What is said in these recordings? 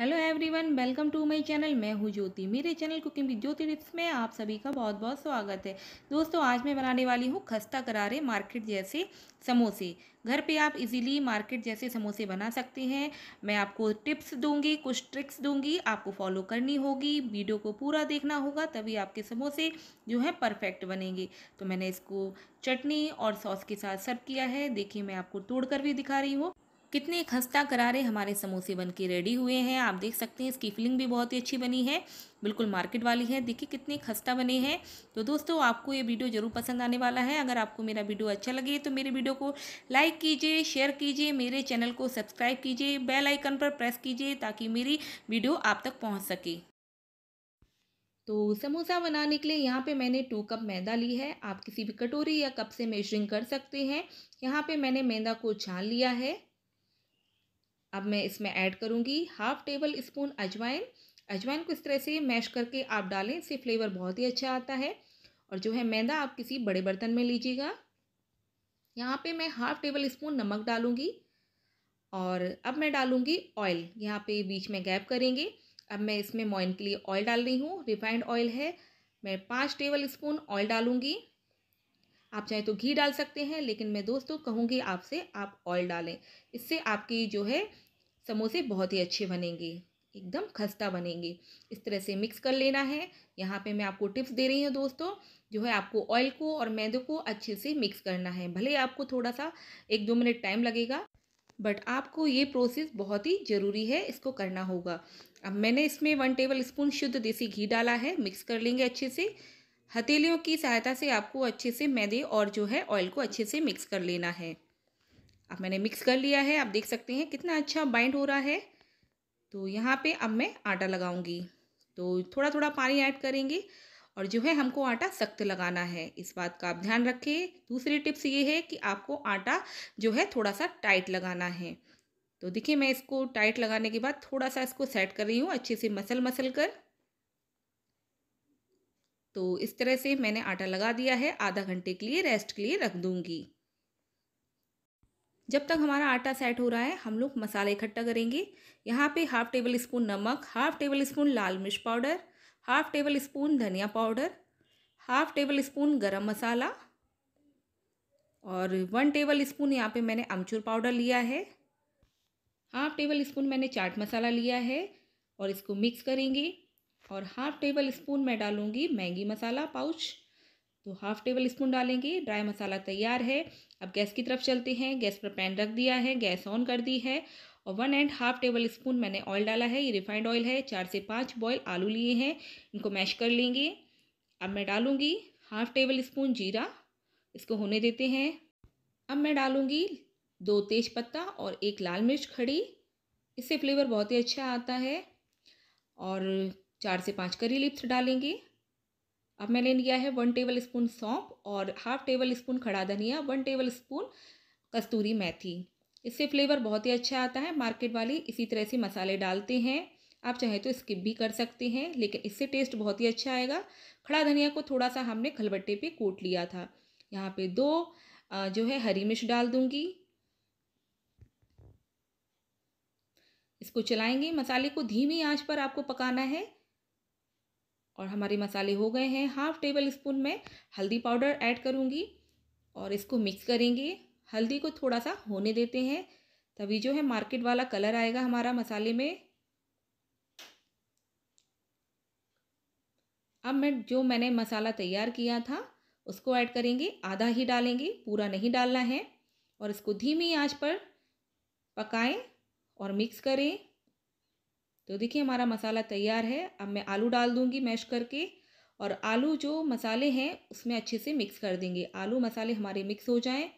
hello everyone welcome to my channel मैं हूँ ज्योति मेरे channel cooking with Jyoti tips में आप सभी का बहुत बहुत स्वागत है दोस्तों आज मैं बनाने वाली हूँ खस्ता करारे मार्केट जैसे समोसे घर पे आप इजीली मार्केट जैसे समोसे बना सकते हैं मैं आपको टिप्स दूंगी कुछ ट्रिक्स दूंगी आपको फॉलो करनी होगी वीडियो को पूरा देखना होगा तभी आपके समोसे जो है परफेक्ट बनेंगे तो मैंने इसको चटनी और सॉस के साथ सर्व किया है देखिए मैं आपको तोड़ कर भी दिखा रही हूँ कितने खस्ता करारे हमारे समोसे बन के रेडी हुए हैं आप देख सकते हैं इसकी फिलिंग भी बहुत ही अच्छी बनी है बिल्कुल मार्केट वाली है देखिए कितने खस्ता बने हैं तो दोस्तों आपको ये वीडियो ज़रूर पसंद आने वाला है अगर आपको मेरा वीडियो अच्छा लगे तो मेरे वीडियो को लाइक कीजिए शेयर कीजिए मेरे चैनल को सब्सक्राइब कीजिए बेल आइकन पर प्रेस कीजिए ताकि मेरी वीडियो आप तक पहुँच सके तो समोसा बनाने के लिए यहाँ पे मैंने टू कप मैदा ली है आप किसी भी कटोरी या कप से मेजरिंग कर सकते हैं यहाँ पे मैंने मैदा को छान लिया है अब मैं इसमें ऐड करूँगी हाफ टेबल स्पून अजवाइन अजवाइन को इस तरह से मैश करके आप डालें इससे फ्लेवर बहुत ही अच्छा आता है और जो है मैदा आप किसी बड़े बर्तन में लीजिएगा यहाँ पे मैं हाफ टेबल स्पून नमक डालूँगी और अब मैं डालूँगी ऑयल यहाँ पे बीच में गैप करेंगे अब मैं इसमें मोइन के लिए ऑयल डाल रही हूँ रिफाइंड ऑयल है मैं पाँच टेबल स्पून ऑयल डालूँगी आप चाहे तो घी डाल सकते हैं लेकिन मैं दोस्तों कहूँगी आपसे आप ऑयल आप डालें इससे आपकी जो है समोसे बहुत ही अच्छे बनेंगे एकदम खस्ता बनेंगे इस तरह से मिक्स कर लेना है यहाँ पे मैं आपको टिप्स दे रही हूँ दोस्तों जो है आपको ऑयल को और मैदे को अच्छे से मिक्स करना है भले आपको थोड़ा सा एक दो मिनट टाइम लगेगा बट आपको ये प्रोसेस बहुत ही ज़रूरी है इसको करना होगा अब मैंने इसमें वन टेबल स्पून शुद्ध देसी घी डाला है मिक्स कर लेंगे अच्छे से हथेलियों की सहायता से आपको अच्छे से मैदे और जो है ऑयल को अच्छे से मिक्स कर लेना है अब मैंने मिक्स कर लिया है आप देख सकते हैं कितना अच्छा बाइंड हो रहा है तो यहाँ पे अब मैं आटा लगाऊंगी तो थोड़ा थोड़ा पानी ऐड करेंगे और जो है हमको आटा सख्त लगाना है इस बात का आप ध्यान रखें दूसरी टिप्स ये है कि आपको आटा जो है थोड़ा सा टाइट लगाना है तो देखिए मैं इसको टाइट लगाने के बाद थोड़ा सा इसको सेट कर रही हूँ अच्छे से मसल मसल कर तो इस तरह से मैंने आटा लगा दिया है आधा घंटे के लिए रेस्ट के लिए रख दूँगी जब तक हमारा आटा सेट हो रहा है हम लोग मसाले इकट्ठा करेंगे यहाँ पे हाफ टेबल स्पून नमक हाफ टेबल स्पून लाल मिर्च पाउडर हाफ टेबल स्पून धनिया पाउडर हाफ टेबल स्पून गरम मसाला और वन टेबल स्पून यहाँ पे मैंने अमचूर पाउडर लिया है हाफ टेबल स्पून मैंने चाट मसाला लिया है और इसको मिक्स करेंगे और हाफ टेबल स्पून मैं डालूँगी मैगी मसाला पाउच तो हाफ टेबल स्पून डालेंगे ड्राई मसाला तैयार है अब गैस की तरफ चलते हैं गैस पर पैन रख दिया है गैस ऑन कर दी है और one and half tablespoon मैंने ऑयल डाला है ये रिफाइंड ऑयल है चार से पाँच बॉयल आलू लिए हैं इनको मैश कर लेंगे अब मैं डालूँगी हाफ टेबल स्पून जीरा इसको होने देते हैं अब मैं डालूँगी दो तेज पत्ता और एक लाल मिर्च खड़ी इससे फ्लेवर बहुत ही अच्छा आता है और चार से पाँच करी लिप्स डालेंगे अब मैंने लिया है वन टेबल स्पून सौंप और हाफ टेबल स्पून खड़ा धनिया वन टेबल स्पून कस्तूरी मेथी इससे फ्लेवर बहुत ही अच्छा आता है मार्केट वाली इसी तरह से मसाले डालते हैं आप चाहे तो स्किप भी कर सकते हैं लेकिन इससे टेस्ट बहुत ही अच्छा आएगा खड़ा धनिया को थोड़ा सा हमने खलबट्टे पे कूट लिया था यहाँ पे दो जो है हरी मिर्च डाल दूंगी इसको चलाएंगे मसाले को धीमी आंच पर आपको पकाना है और हमारे मसाले हो गए हैं हाफ टेबल स्पून में हल्दी पाउडर ऐड करूँगी और इसको मिक्स करेंगे हल्दी को थोड़ा सा होने देते हैं तभी जो है मार्केट वाला कलर आएगा हमारा मसाले में अब मैं जो मैंने मसाला तैयार किया था उसको ऐड करेंगे आधा ही डालेंगे पूरा नहीं डालना है और इसको धीमी आंच पर पकाएं और मिक्स करें तो देखिए हमारा मसाला तैयार है अब मैं आलू डाल दूँगी मैश करके और आलू जो मसाले हैं उसमें अच्छे से मिक्स कर देंगे आलू मसाले हमारे मिक्स हो जाएं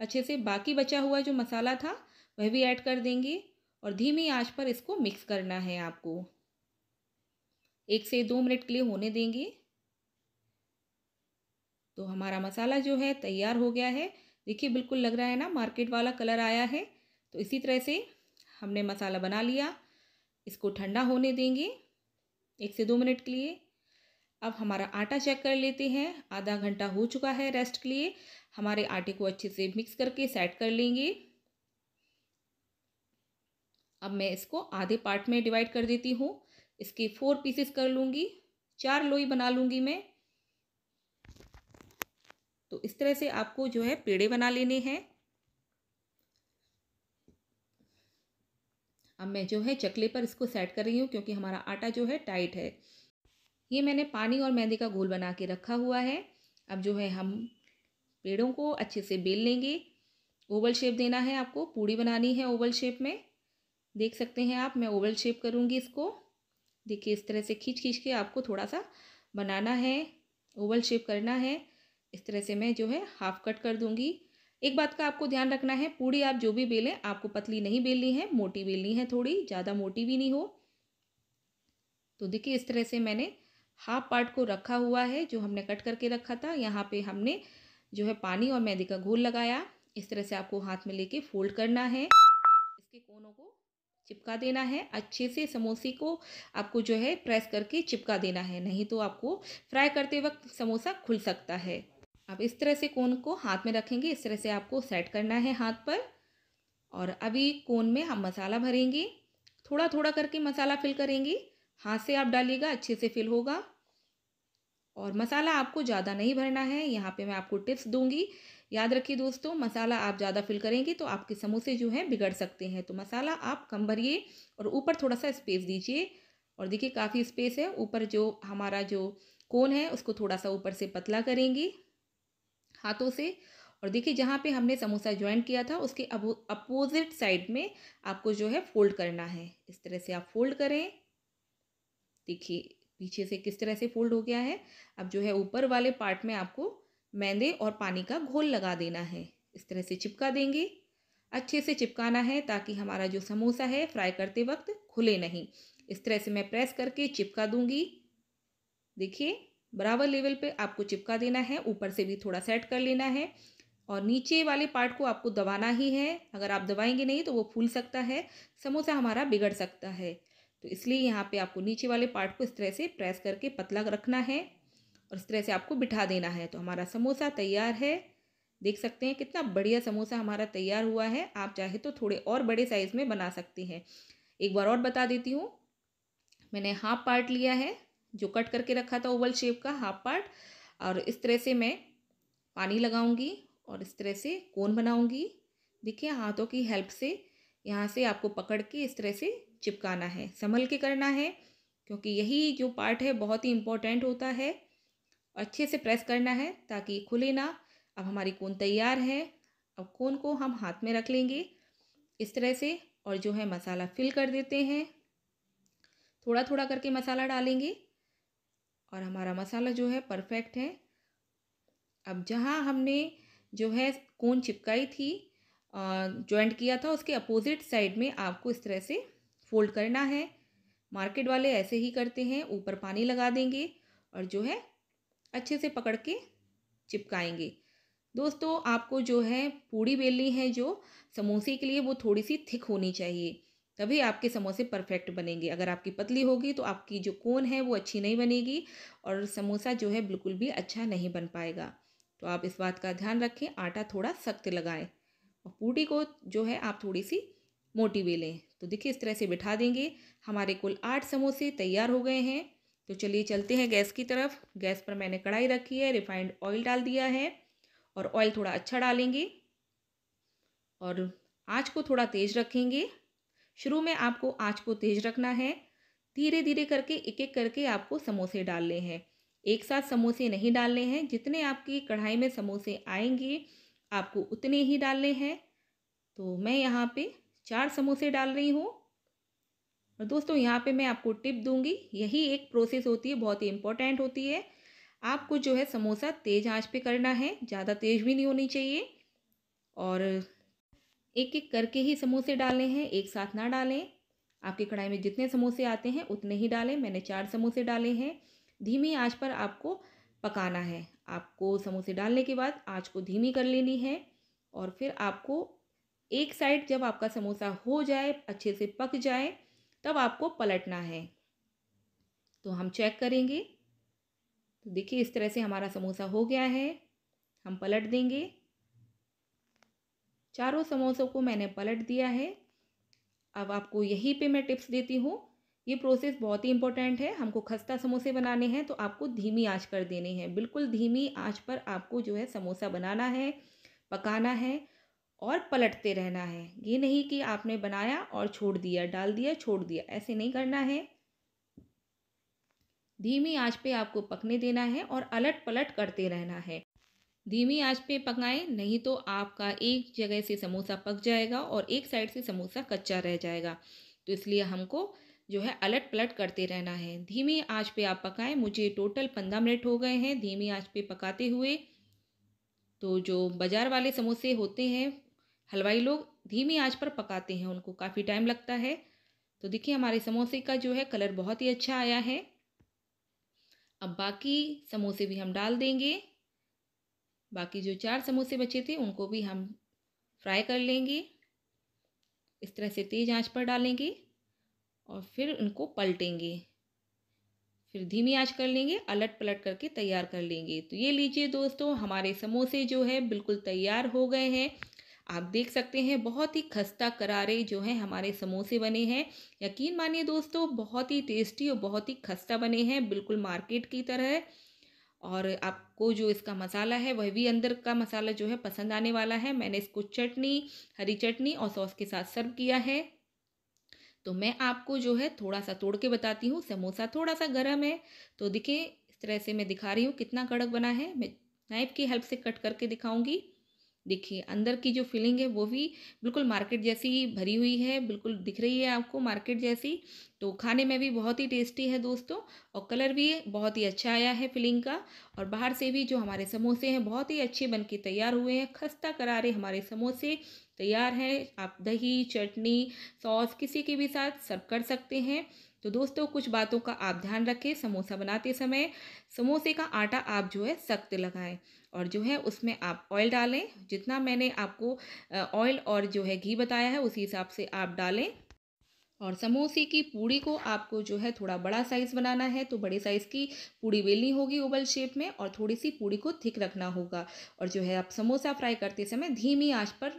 अच्छे से बाकी बचा हुआ जो मसाला था वह भी ऐड कर देंगे और धीमी आंच पर इसको मिक्स करना है आपको एक से दो मिनट के लिए होने देंगे तो हमारा मसाला जो है तैयार हो गया है देखिए बिल्कुल लग रहा है ना मार्केट वाला कलर आया है तो इसी तरह से हमने मसाला बना लिया इसको ठंडा होने देंगे एक से दो मिनट के लिए अब हमारा आटा चेक कर लेते हैं आधा घंटा हो चुका है रेस्ट के लिए हमारे आटे को अच्छे से मिक्स करके सेट कर लेंगे अब मैं इसको आधे पार्ट में डिवाइड कर देती हूँ इसके फोर पीसेस कर लूँगी चार लोई बना लूँगी मैं तो इस तरह से आपको जो है पेड़े बना लेने हैं अब मैं जो है चकले पर इसको सेट कर रही हूँ क्योंकि हमारा आटा जो है टाइट है ये मैंने पानी और मैदे का घोल बना के रखा हुआ है अब जो है हम पेड़ों को अच्छे से बेल लेंगे ओवल शेप देना है आपको पूड़ी बनानी है ओवल शेप में देख सकते हैं आप मैं ओवल शेप करूँगी इसको देखिए इस तरह से खींच खींच के आपको थोड़ा सा बनाना है ओवल शेप करना है इस तरह से मैं जो है हाफ़ कट कर दूँगी एक बात का आपको ध्यान रखना है पूड़ी आप जो भी बेलें आपको पतली नहीं बेलनी है मोटी बेलनी है थोड़ी ज़्यादा मोटी भी नहीं हो तो देखिए इस तरह से मैंने हाफ पार्ट को रखा हुआ है जो हमने कट करके रखा था यहाँ पे हमने जो है पानी और मैदे का घोल लगाया इस तरह से आपको हाथ में लेके फोल्ड करना है इसके कोनों को चिपका देना है अच्छे से समोसे को आपको जो है प्रेस करके चिपका देना है नहीं तो आपको फ्राई करते वक्त समोसा खुल सकता है अब इस तरह से कोन को हाथ में रखेंगे इस तरह से आपको सेट करना है हाथ पर और अभी कोन में हम मसाला भरेंगे थोड़ा थोड़ा करके मसाला फिल करेंगे हाथ से आप डालिएगा अच्छे से फिल होगा और मसाला आपको ज़्यादा नहीं भरना है यहाँ पे मैं आपको टिप्स दूंगी याद रखिए दोस्तों मसाला आप ज़्यादा फिल करेंगे तो आपके समोसे जो हैं बिगड़ सकते हैं तो मसाला आप कम भरिए और ऊपर थोड़ा सा स्पेस दीजिए और देखिए काफ़ी स्पेस है ऊपर जो हमारा जो कोन है उसको थोड़ा सा ऊपर से पतला करेंगे हाथों से और देखिए जहाँ पे हमने समोसा ज्वाइन किया था उसके अपोजिट साइड में आपको जो है फोल्ड करना है इस तरह से आप फोल्ड करें देखिए पीछे से किस तरह से फोल्ड हो गया है अब जो है ऊपर वाले पार्ट में आपको मैदे और पानी का घोल लगा देना है इस तरह से चिपका देंगे अच्छे से चिपकाना है ताकि हमारा जो समोसा है फ्राई करते वक्त खुले नहीं इस तरह से मैं प्रेस करके चिपका दूंगी देखिए बराबर लेवल पे आपको चिपका देना है ऊपर से भी थोड़ा सेट कर लेना है और नीचे वाले पार्ट को आपको दबाना ही है अगर आप दबाएंगे नहीं तो वो फूल सकता है समोसा हमारा बिगड़ सकता है तो इसलिए यहाँ पे आपको नीचे वाले पार्ट को इस तरह से प्रेस करके पतला रखना है और इस तरह से आपको बिठा देना है तो हमारा समोसा तैयार है देख सकते हैं कितना बढ़िया समोसा हमारा तैयार हुआ है आप चाहे तो थोड़े और बड़े साइज़ में बना सकते हैं एक बार और बता देती हूँ मैंने हाफ पार्ट लिया है जो कट करके रखा था ओवल शेप का हाफ पार्ट और इस तरह से मैं पानी लगाऊंगी और इस तरह से कोन बनाऊंगी देखिए हाथों की हेल्प से यहाँ से आपको पकड़ के इस तरह से चिपकाना है संभल के करना है क्योंकि यही जो पार्ट है बहुत ही इम्पोर्टेंट होता है अच्छे से प्रेस करना है ताकि खुले ना अब हमारी कोन तैयार है अब कोन को हम हाथ में रख लेंगे इस तरह से और जो है मसाला फिल कर देते हैं थोड़ा थोड़ा करके मसाला डालेंगे और हमारा मसाला जो है परफेक्ट है अब जहाँ हमने जो है कोन चिपकाई थी जॉइंट किया था उसके अपोजिट साइड में आपको इस तरह से फोल्ड करना है मार्केट वाले ऐसे ही करते हैं ऊपर पानी लगा देंगे और जो है अच्छे से पकड़ के चिपकाएंगे दोस्तों आपको जो है पूड़ी बेलनी है जो समोसे के लिए वो थोड़ी सी थिक होनी चाहिए तभी आपके समोसे परफेक्ट बनेंगे अगर आपकी पतली होगी तो आपकी जो कोन है वो अच्छी नहीं बनेगी और समोसा जो है बिल्कुल भी अच्छा नहीं बन पाएगा तो आप इस बात का ध्यान रखें आटा थोड़ा सख्त लगाएं और पूटी को जो है आप थोड़ी सी मोटी बेलें तो देखिए इस तरह से बिठा देंगे हमारे कुल आठ समोसे तैयार हो गए हैं तो चलिए चलते हैं गैस की तरफ गैस पर मैंने कढ़ाई रखी है रिफाइंड ऑयल डाल दिया है और ऑयल थोड़ा अच्छा डालेंगे और आँच को थोड़ा तेज़ रखेंगे शुरू में आपको आँच को तेज़ रखना है धीरे धीरे करके एक एक करके आपको समोसे डालने हैं एक साथ समोसे नहीं डालने हैं जितने आपकी कढ़ाई में समोसे आएंगे आपको उतने ही डालने हैं तो मैं यहाँ पे चार समोसे डाल रही हूँ और दोस्तों यहाँ पे मैं आपको टिप दूंगी यही एक प्रोसेस होती है बहुत ही इम्पोर्टेंट होती है आपको जो है समोसा तेज़ आँच पे करना है ज़्यादा तेज़ भी नहीं होनी चाहिए और एक एक करके ही समोसे डालने हैं एक साथ ना डालें आपकी कढ़ाई में जितने समोसे आते हैं उतने ही डालें मैंने चार समोसे डाले हैं धीमी आँच पर आपको पकाना है आपको समोसे डालने के बाद आँच को धीमी कर लेनी है और फिर आपको एक साइड जब आपका समोसा हो जाए अच्छे से पक जाए तब आपको पलटना है तो हम चेक करेंगे तो देखिए इस तरह से हमारा समोसा हो गया है हम पलट देंगे चारों समोसों को मैंने पलट दिया है अब आपको यहीं पे मैं टिप्स देती हूँ ये प्रोसेस बहुत ही इंपॉर्टेंट है हमको खस्ता समोसे बनाने हैं तो आपको धीमी आंच कर देने हैं बिल्कुल धीमी आंच पर आपको जो है समोसा बनाना है पकाना है और पलटते रहना है ये नहीं कि आपने बनाया और छोड़ दिया डाल दिया छोड़ दिया ऐसे नहीं करना है धीमी आंच पे आपको पकने देना है और अलट पलट करते रहना है धीमी आंच पे पकाएं नहीं तो आपका एक जगह से समोसा पक जाएगा और एक साइड से समोसा कच्चा रह जाएगा तो इसलिए हमको जो है अलट पलट करते रहना है धीमी आंच पे आप पकाएं मुझे टोटल पंद्रह मिनट हो गए हैं धीमी आंच पे पकाते हुए तो जो बाज़ार वाले समोसे होते हैं हलवाई लोग धीमी आँच पर पकाते हैं उनको काफ़ी टाइम लगता है तो देखिए हमारे समोसे का जो है कलर बहुत ही अच्छा आया है अब बाकी समोसे भी हम डाल देंगे बाकी जो चार समोसे बचे थे उनको भी हम फ्राई कर लेंगे इस तरह से तेज़ आंच पर डालेंगे और फिर उनको पलटेंगे फिर धीमी आंच कर लेंगे अलट पलट करके तैयार कर लेंगे तो ये लीजिए दोस्तों हमारे समोसे जो है बिल्कुल तैयार हो गए हैं आप देख सकते हैं बहुत ही खस्ता करारे जो हैं हमारे समोसे बने हैं यकीन मानिए दोस्तों बहुत ही टेस्टी और बहुत ही खस्ता बने हैं बिल्कुल मार्केट की तरह और आपको जो इसका मसाला है वह भी अंदर का मसाला जो है पसंद आने वाला है मैंने इसको चटनी हरी चटनी और सॉस के साथ सर्व किया है तो मैं आपको जो है थोड़ा सा तोड़ के बताती हूँ समोसा थोड़ा सा गर्म है तो देखिए इस तरह से मैं दिखा रही हूँ कितना कड़क बना है मैं नाइफ की हेल्प से कट करके दिखाऊंगी देखिए अंदर की जो फीलिंग है वो भी बिल्कुल मार्केट जैसी ही भरी हुई है बिल्कुल दिख रही है आपको मार्केट जैसी तो खाने में भी बहुत ही टेस्टी है दोस्तों और कलर भी बहुत ही अच्छा आया है फिलिंग का और बाहर से भी जो हमारे समोसे हैं बहुत ही अच्छे बन के तैयार हुए हैं खस्ता करारे हमारे समोसे तैयार है आप दही चटनी सॉस किसी के भी साथ सर्व कर सकते हैं तो दोस्तों कुछ बातों का आप ध्यान रखें समोसा बनाते समय समोसे का आटा आप जो है सख्त लगाएं और जो है उसमें आप ऑयल डालें जितना मैंने आपको ऑयल और जो है घी बताया है उसी हिसाब से आप डालें और समोसे की पूड़ी को आपको जो है थोड़ा बड़ा साइज़ बनाना है तो बड़े साइज़ की पूड़ी बेलनी होगी ओवल शेप में और थोड़ी सी पूड़ी को थिक रखना होगा और जो है आप समोसा फ्राई करते समय धीमी आँच पर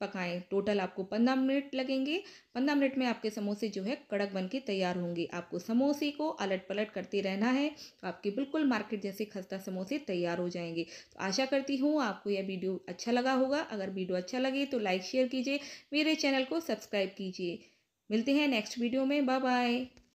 पकाएं टोटल आपको पंद्रह मिनट लगेंगे पंद्रह मिनट में आपके समोसे जो है कड़क बन के तैयार होंगे आपको समोसे को अलट पलट करते रहना है तो आपके बिल्कुल मार्केट जैसे खस्ता समोसे तैयार हो जाएंगे तो आशा करती हूँ आपको यह वीडियो अच्छा लगा होगा अगर वीडियो अच्छा लगे तो लाइक शेयर कीजिए मेरे चैनल को सब्सक्राइब कीजिए मिलते हैं नेक्स्ट वीडियो में बाय बाय